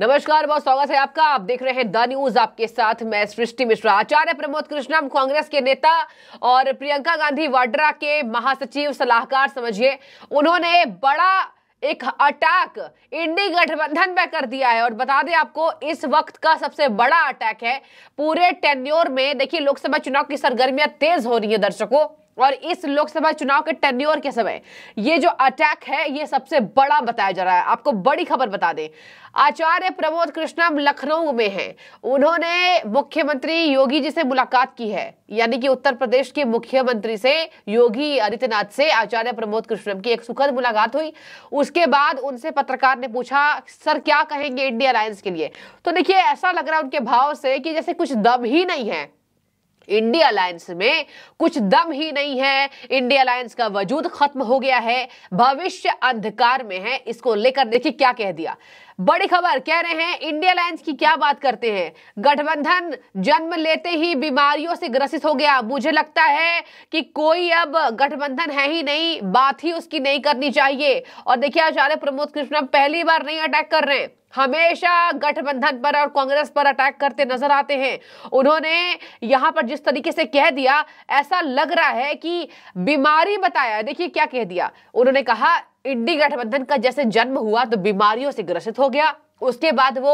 नमस्कार बहुत स्वागत है आपका आप देख रहे हैं द न्यूज आपके साथ मैं सृष्टि मिश्रा आचार्य प्रमोद कृष्णम कांग्रेस के नेता और प्रियंका गांधी वाड्रा के महासचिव सलाहकार समझिए उन्होंने बड़ा एक अटैक इंडी गठबंधन पर कर दिया है और बता दें आपको इस वक्त का सबसे बड़ा अटैक है पूरे टेन्योर में देखिए लोकसभा चुनाव की सरगर्मियां तेज हो रही है दर्शकों और इस लोकसभा चुनाव के टेन्योर के समय ये जो अटैक है ये सबसे बड़ा बताया जा रहा है आपको बड़ी खबर बता दें आचार्य प्रमोद कृष्णम लखनऊ में हैं उन्होंने मुख्यमंत्री योगी जी से मुलाकात की है यानी कि उत्तर प्रदेश के मुख्यमंत्री से योगी आदित्यनाथ से आचार्य प्रमोद कृष्णम की एक सुखद मुलाकात हुई उसके बाद उनसे पत्रकार ने पूछा सर क्या कहेंगे इंडिया अलायंस के लिए तो देखिए ऐसा लग रहा है उनके भाव से कि जैसे कुछ दम ही नहीं है इंडिया अलायंस में कुछ दम ही नहीं है इंडिया अलायंस का वजूद खत्म हो गया है भविष्य अंधकार में है इसको लेकर देखिए क्या कह दिया बड़ी खबर कह रहे हैं इंडिया लाइन्स की क्या बात करते हैं गठबंधन जन्म लेते ही बीमारियों से ग्रसित हो गया मुझे लगता है कि कोई अब गठबंधन है ही नहीं बात ही उसकी नहीं करनी चाहिए और देखिए आचार्य प्रमोद कृष्णा पहली बार नहीं अटैक कर रहे हैं हमेशा गठबंधन पर और कांग्रेस पर अटैक करते नजर आते हैं उन्होंने यहां पर जिस तरीके से कह दिया ऐसा लग रहा है कि बीमारी बताया देखिए क्या कह दिया उन्होंने कहा इंडी गठबंधन का जैसे जन्म हुआ तो बीमारियों से ग्रसित हो गया उसके बाद वो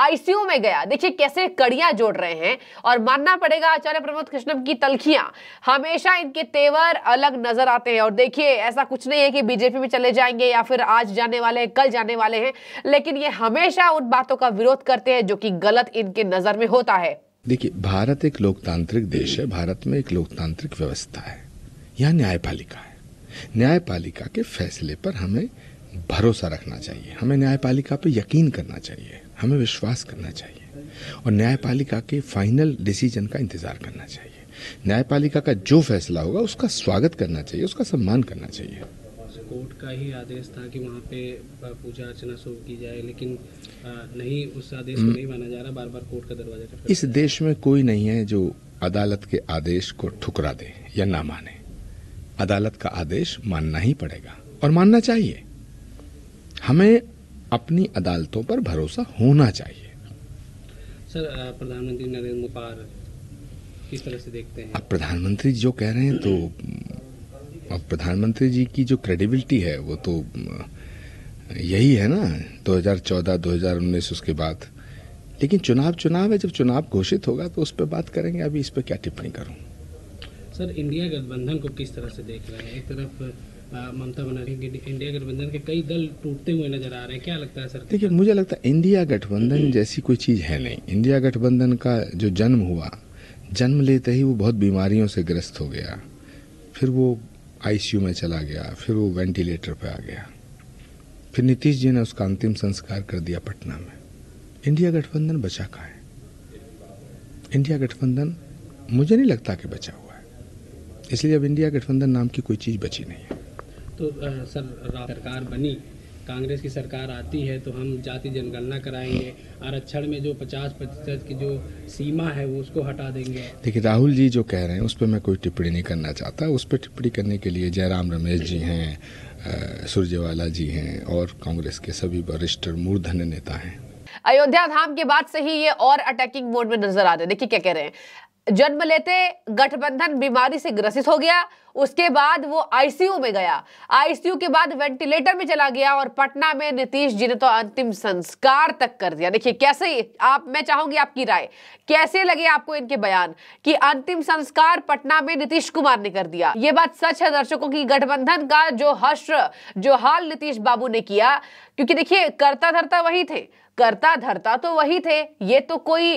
आईसीयू में गया देखिए कैसे कड़ियां जोड़ रहे हैं और मानना पड़ेगा आचार्य प्रमोद कृष्णम की तलखियां हमेशा इनके तेवर अलग नजर आते हैं और देखिए ऐसा कुछ नहीं है कि बीजेपी में चले जाएंगे या फिर आज जाने वाले हैं कल जाने वाले हैं लेकिन ये हमेशा उन बातों का विरोध करते हैं जो कि गलत इनके नजर में होता है देखिए भारत एक लोकतांत्रिक देश है भारत में एक लोकतांत्रिक व्यवस्था है या न्यायपालिका है न्यायपालिका के फैसले पर हमें भरोसा रखना चाहिए हमें न्यायपालिका पर यकीन करना चाहिए हमें विश्वास करना चाहिए और न्यायपालिका के फाइनल डिसीजन का इंतजार करना चाहिए न्यायपालिका का जो फैसला होगा उसका स्वागत करना चाहिए उसका सम्मान करना चाहिए कोर्ट का ही आदेश था कि वहाँ पे पूजा अर्चना शुरू की जाए लेकिन नहीं उस आदेश को हम्म। नहीं माना जा रहा बार बार कोर्ट का दरवाजा इस देश में कोई नहीं है जो अदालत के आदेश को ठुकरा दे या ना माने अदालत का आदेश मानना ही पड़ेगा और मानना चाहिए हमें अपनी अदालतों पर भरोसा होना चाहिए सर प्रधानमंत्री नरेंद्र किस तरह से देखते हैं अब प्रधानमंत्री जो कह रहे हैं तो अब प्रधानमंत्री जी की जो क्रेडिबिलिटी है वो तो यही है ना 2014 2019 उसके बाद लेकिन चुनाव चुनाव है जब चुनाव घोषित होगा तो उस पर बात करेंगे अभी इस पर क्या टिप्पणी करूँ सर इंडिया गठबंधन को किस तरह से देख रहे हैं एक तरफ ममता बनर्जी के इंडिया गठबंधन के कई दल टूटते हुए नजर आ रहे हैं क्या लगता है सर देखिए मुझे लगता है इंडिया गठबंधन हम्म। जैसी कोई चीज़ है नहीं इंडिया गठबंधन का जो जन्म हुआ जन्म लेते ही वो बहुत बीमारियों से ग्रस्त हो गया फिर वो आईसीयू में चला गया फिर वो वेंटिलेटर पर आ गया फिर नीतीश जी ने उसका अंतिम संस्कार कर दिया पटना में इंडिया गठबंधन बचा का है इंडिया गठबंधन मुझे नहीं लगता कि बचा हुआ इसलिए अब इंडिया गठबंधन नाम की कोई चीज़ बची नहीं है तो आ, सर सरकार बनी कांग्रेस की सरकार आती है तो हम जाति जनगणना कराएंगे आरक्षण में जो 50 प्रतिशत की जो सीमा है वो उसको हटा देंगे देखिए राहुल जी जो कह रहे हैं उस पर मैं कोई टिप्पणी नहीं करना चाहता उस पर टिप्पणी करने के लिए जयराम रमेश जी हैं सुरजेवाला जी हैं और कांग्रेस के सभी वरिष्ठ मूर्धन्य नेता हैं अयोध्या धाम के बाद से ही ये और अटैकिंग मोड में नजर आ रहे हैं देखिए क्या कह रहे हैं जन्म लेते गठबंधन बीमारी से ग्रसित हो गया उसके बाद वो आईसीयू में गया आईसीयू के बाद वेंटिलेटर में चला गया और पटना में नीतीश जी ने तो अंतिम संस्कार तक कर दिया देखिए कैसे आप मैं चाहूंगी आपकी राय कैसे लगे आपको इनके बयान कि अंतिम संस्कार पटना में नीतीश कुमार ने कर दिया ये बात सच है दर्शकों की गठबंधन का जो हश्र जो हाल नीतीश बाबू ने किया क्योंकि देखिए करता धरता वही थे करता धरता तो वही थे ये तो कोई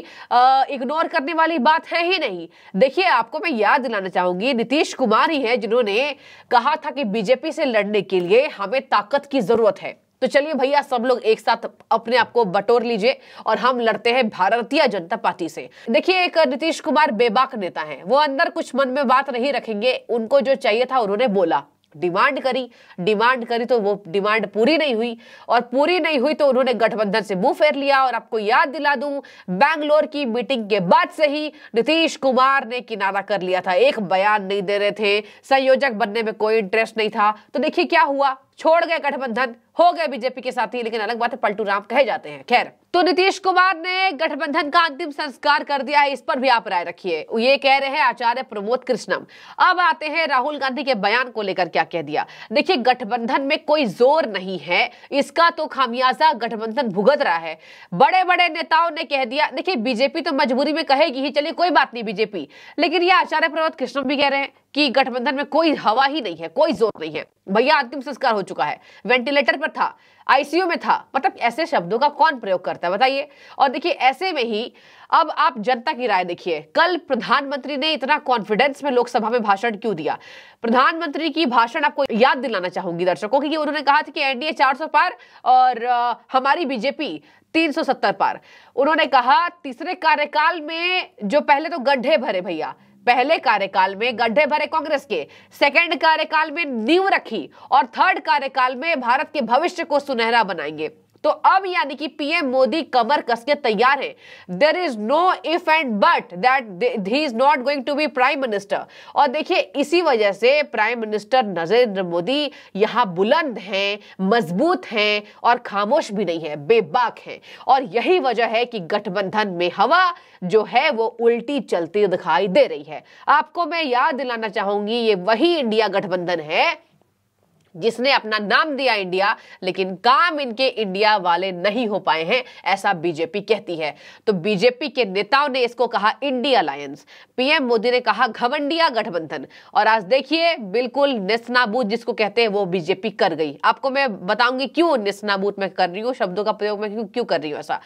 इग्नोर करने वाली बात है ही नहीं देखिए आपको मैं याद दिलाना चाहूंगी नीतीश कुमार ही है जिन्होंने कहा था कि बीजेपी से लड़ने के लिए हमें ताकत की जरूरत है तो चलिए भैया सब लोग एक साथ अपने आप को बटोर लीजिए और हम लड़ते हैं भारतीय जनता पार्टी से देखिए एक नीतीश कुमार बेबाक नेता है वो अंदर कुछ मन में बात नहीं रखेंगे उनको जो चाहिए था उन्होंने बोला डिमांड करी डिमांड करी तो वो डिमांड पूरी नहीं हुई और पूरी नहीं हुई तो उन्होंने गठबंधन से मुंह फेर लिया और आपको याद दिला दूं बैंगलोर की मीटिंग के बाद से ही नीतीश कुमार ने किनारा कर लिया था एक बयान नहीं दे रहे थे संयोजक बनने में कोई इंटरेस्ट नहीं था तो देखिए क्या हुआ छोड़ गए गठबंधन हो गए बीजेपी के साथी लेकिन अलग बात है पलटू राम कहे जाते हैं खैर तो नीतीश कुमार ने गठबंधन का अंतिम संस्कार कर दिया है इस पर भी आप राय रखिए ये कह रहे हैं आचार्य प्रमोद कृष्णम अब आते हैं राहुल गांधी के बयान को लेकर क्या कह दिया देखिए गठबंधन में कोई जोर नहीं है इसका तो खामियाजा गठबंधन भुगत रहा है बड़े बड़े नेताओं ने कह दिया देखिए बीजेपी तो मजबूरी में कहेगी ही चलिए कोई बात नहीं बीजेपी लेकिन ये आचार्य प्रमोद कृष्णम भी कह रहे हैं कि गठबंधन में कोई हवा ही नहीं है कोई जोर नहीं है भैया अंतिम संस्कार हो चुका है वेंटिलेटर पर था आईसीयू में था मतलब ऐसे शब्दों का कौन प्रयोग करता है बताइए और देखिए ऐसे में ही अब आप जनता की राय देखिए कल प्रधानमंत्री ने इतना कॉन्फिडेंस में लोकसभा में भाषण क्यों दिया प्रधानमंत्री की भाषण आपको याद दिलाना चाहूंगी दर्शकों की उन्होंने कहा था कि एनडीए चार पार और हमारी बीजेपी 370 पार उन्होंने कहा तीसरे कार्यकाल में जो पहले तो गड्ढे भरे भैया पहले कार्यकाल में गड्ढे भरे कांग्रेस के सेकेंड कार्यकाल में नींव रखी और थर्ड कार्यकाल में भारत के भविष्य को सुनहरा बनाएंगे तो अब यानी कि पीएम मोदी कमर कस के तैयार है there is no if and but that he is not going to be prime minister और देखिए इसी वजह से प्राइम मिनिस्टर नरेंद्र मोदी यहां बुलंद हैं मजबूत हैं और खामोश भी नहीं है बेबाक है और यही वजह है कि गठबंधन में हवा जो है वो उल्टी चलती दिखाई दे रही है आपको मैं याद दिलाना चाहूंगी ये वही इंडिया गठबंधन है जिसने अपना नाम दिया इंडिया लेकिन काम इनके इंडिया वाले नहीं हो पाए हैं ऐसा बीजेपी कहती है तो बीजेपी के नेताओं ने इसको कहा इंडिया अलायंस पीएम मोदी ने कहा घवंडिया गठबंधन और आज देखिए बिल्कुल निस्नाबूत जिसको कहते हैं वो बीजेपी कर गई आपको मैं बताऊंगी क्यों निस्नाबूत में कर रही हूँ शब्दों का प्रयोग में क्यों कर रही हूँ ऐसा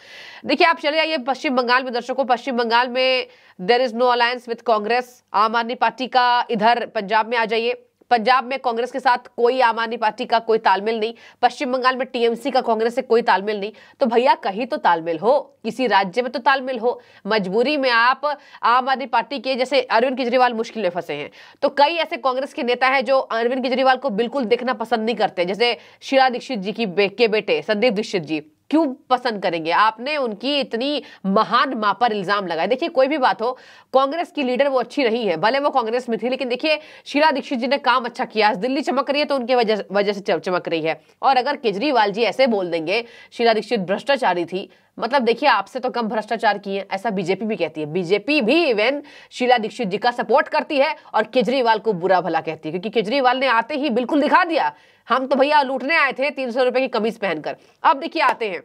देखिए आप चले आइए पश्चिम बंगाल में दर्शकों पश्चिम बंगाल में there is no alliance with Congress Aam Aadmi party का इधर पंजाब में आ जाइए पंजाब में कांग्रेस के साथ कोई आम आदमी पार्टी का कोई तालमेल नहीं पश्चिम बंगाल में टीएमसी का कांग्रेस से कोई तालमेल नहीं तो भैया कहीं तो तालमेल हो किसी राज्य में तो तालमेल हो मजबूरी में आप आम आदमी पार्टी के जैसे अरविंद केजरीवाल मुश्किल में फंसे हैं तो कई ऐसे कांग्रेस के नेता है जो अरविंद केजरीवाल को बिल्कुल देखना पसंद नहीं करते जैसे शीला दीक्षित जी की के बेटे संदीप दीक्षित जी क्यों पसंद करेंगे आपने उनकी इतनी महान माँ पर इल्ज़ाम लगाया देखिए कोई भी बात हो कांग्रेस की लीडर वो अच्छी नहीं है भले वो कांग्रेस में थी लेकिन देखिए शीला दीक्षित जी ने काम अच्छा किया दिल्ली चमक रही है तो उनकी वजह वजह से चमक रही है और अगर केजरीवाल जी ऐसे बोल देंगे शीला दीक्षित भ्रष्टाचारी थी मतलब देखिए आपसे तो कम भ्रष्टाचार किए ऐसा बीजेपी भी कहती है बीजेपी भी इवन शीला दीक्षित जी का सपोर्ट करती है और केजरीवाल को बुरा भला कहती है क्योंकि केजरीवाल ने आते ही बिल्कुल दिखा दिया हम तो भैया लूटने आए थे तीन सौ रुपए की कमीज पहनकर अब देखिए आते हैं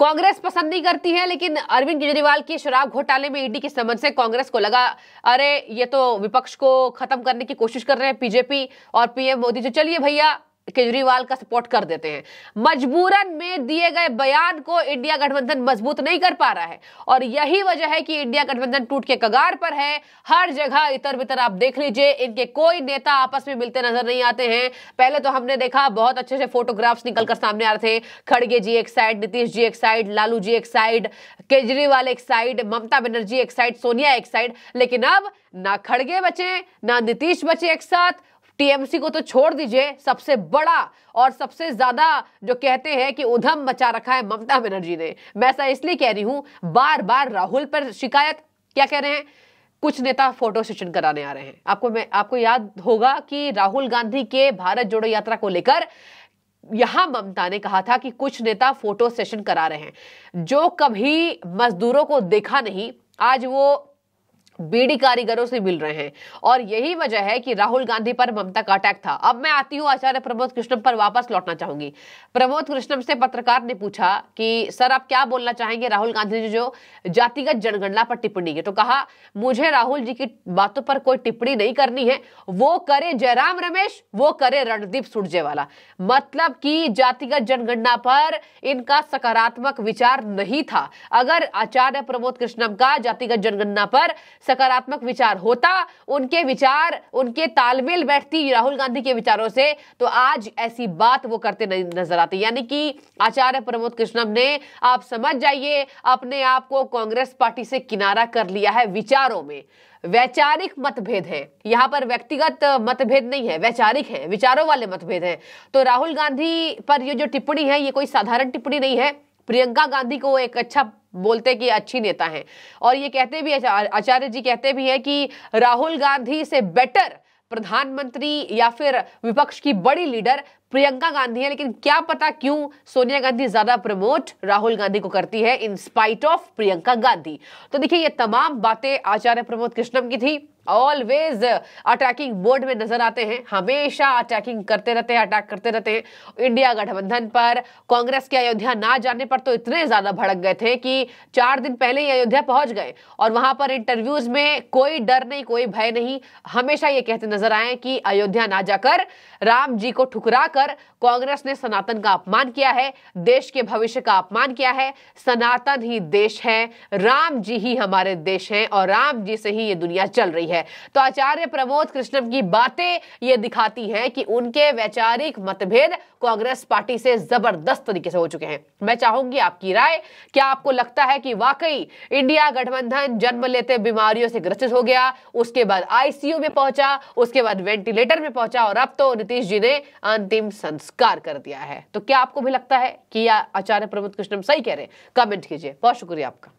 कांग्रेस पसंद नहीं करती है लेकिन अरविंद केजरीवाल के शराब घोटाले में ईडी के समझ से कांग्रेस को लगा अरे ये तो विपक्ष को खत्म करने की कोशिश कर रहे हैं बीजेपी और पीएम मोदी जी चलिए भैया केजरीवाल का सपोर्ट कर देते हैं मजबूरन में दिए गए बयान को इंडिया गठबंधन मजबूत नहीं कर पा रहा है और यही वजह है कि इंडिया गठबंधन टूट के कगार पर है हर जगह इतर बितर आप देख लीजिए इनके कोई नेता आपस में मिलते नजर नहीं आते हैं पहले तो हमने देखा बहुत अच्छे से फोटोग्राफ्स निकलकर सामने आ रहे थे खड़गे जी एक साइड नीतीश जी एक साइड लालू जी एक साइड केजरीवाल एक साइड ममता बनर्जी एक साइड सोनिया एक साइड लेकिन अब ना खड़गे बचे ना नीतीश बचे एक साथ टीएमसी को तो छोड़ दीजिए सबसे बड़ा और सबसे ज्यादा जो कहते हैं कि उधम मचा रखा है ममता बनर्जी ने मैं ऐसा इसलिए कह रही हूं बार बार राहुल पर शिकायत क्या कह रहे हैं कुछ नेता फोटो सेशन कराने आ रहे हैं आपको मैं आपको याद होगा कि राहुल गांधी के भारत जोड़ो यात्रा को लेकर यहां ममता ने कहा था कि कुछ नेता फोटो सेशन करा रहे हैं जो कभी मजदूरों को देखा नहीं आज वो बीडी कारीगरों से मिल रहे हैं और यही वजह है कि राहुल गांधी पर ममता का अटैक था अब मैं आती हूँ आचार्य प्रमोद कृष्णम पर वापस लौटना चाहूंगी प्रमोद कृष्णम से पत्रकार ने पूछा कि सर आप क्या बोलना चाहेंगे राहुल गांधी जी जो जातिगत जनगणना पर टिप्पणी की तो कहा मुझे राहुल जी की बातों पर कोई टिप्पणी नहीं करनी है वो करे जयराम रमेश वो करे रणदीप सुरजेवाला मतलब की जातिगत जनगणना पर इनका सकारात्मक विचार नहीं था अगर आचार्य प्रमोद कृष्णम का जातिगत जनगणना पर सकारात्मक विचार होता उनके विचार उनके तालमेल बैठती राहुल गांधी के विचारों से तो आज ऐसी बात वो करते नजर आते यानी कि आचार्य प्रमोद कृष्णम ने आप समझ जाइए अपने आप को कांग्रेस पार्टी से किनारा कर लिया है विचारों में वैचारिक मतभेद है यहां पर व्यक्तिगत मतभेद नहीं है वैचारिक है विचारों वाले मतभेद हैं तो राहुल गांधी पर ये जो टिप्पणी है ये कोई साधारण टिप्पणी नहीं है प्रियंका गांधी को एक अच्छा बोलते कि अच्छी नेता हैं और ये कहते भी आचार्य जी कहते भी हैं कि राहुल गांधी से बेटर प्रधानमंत्री या फिर विपक्ष की बड़ी लीडर प्रियंका गांधी है लेकिन क्या पता क्यों सोनिया गांधी ज्यादा प्रमोट राहुल गांधी को करती है in spite of Priyanka Gandhi तो देखिए ये तमाम बातें आचार्य प्रमोद कृष्णम की थी ऑलवेज अटैकिंग मोड में नजर आते हैं हमेशा अटैकिंग करते रहते हैं अटैक करते रहते हैं इंडिया गठबंधन पर कांग्रेस के अयोध्या ना जाने पर तो इतने ज्यादा भड़क गए थे कि चार दिन पहले ही अयोध्या पहुंच गए और वहां पर इंटरव्यूज में कोई डर नहीं कोई भय नहीं हमेशा ये कहते नजर आए कि अयोध्या ना जाकर राम जी को ठुकरा कर कांग्रेस ने सनातन का अपमान किया है देश के भविष्य का अपमान किया है सनातन ही देश है राम जी ही हमारे देश हैं और राम जी से ही ये दुनिया चल रही है है तो आचार्य प्रमोद कृष्णम की बातें ये दिखाती हैं कि उनके वैचारिक मतभेद कांग्रेस पार्टी से जबरदस्त तरीके से हो चुके हैं मैं चाहूंगी आपकी राय क्या आपको लगता है कि वाकई इंडिया गठबंधन जन्म लेते बीमारियों से ग्रसित हो गया उसके बाद आईसीयू में पहुंचा उसके बाद वेंटिलेटर में पहुंचा और अब तो नीतीश जी ने अंतिम संस्कार कर दिया है तो क्या आपको भी लगता है कि आचार्य प्रमोद कृष्णम सही कह रहे हैं कमेंट कीजिए बहुत शुक्रिया आपका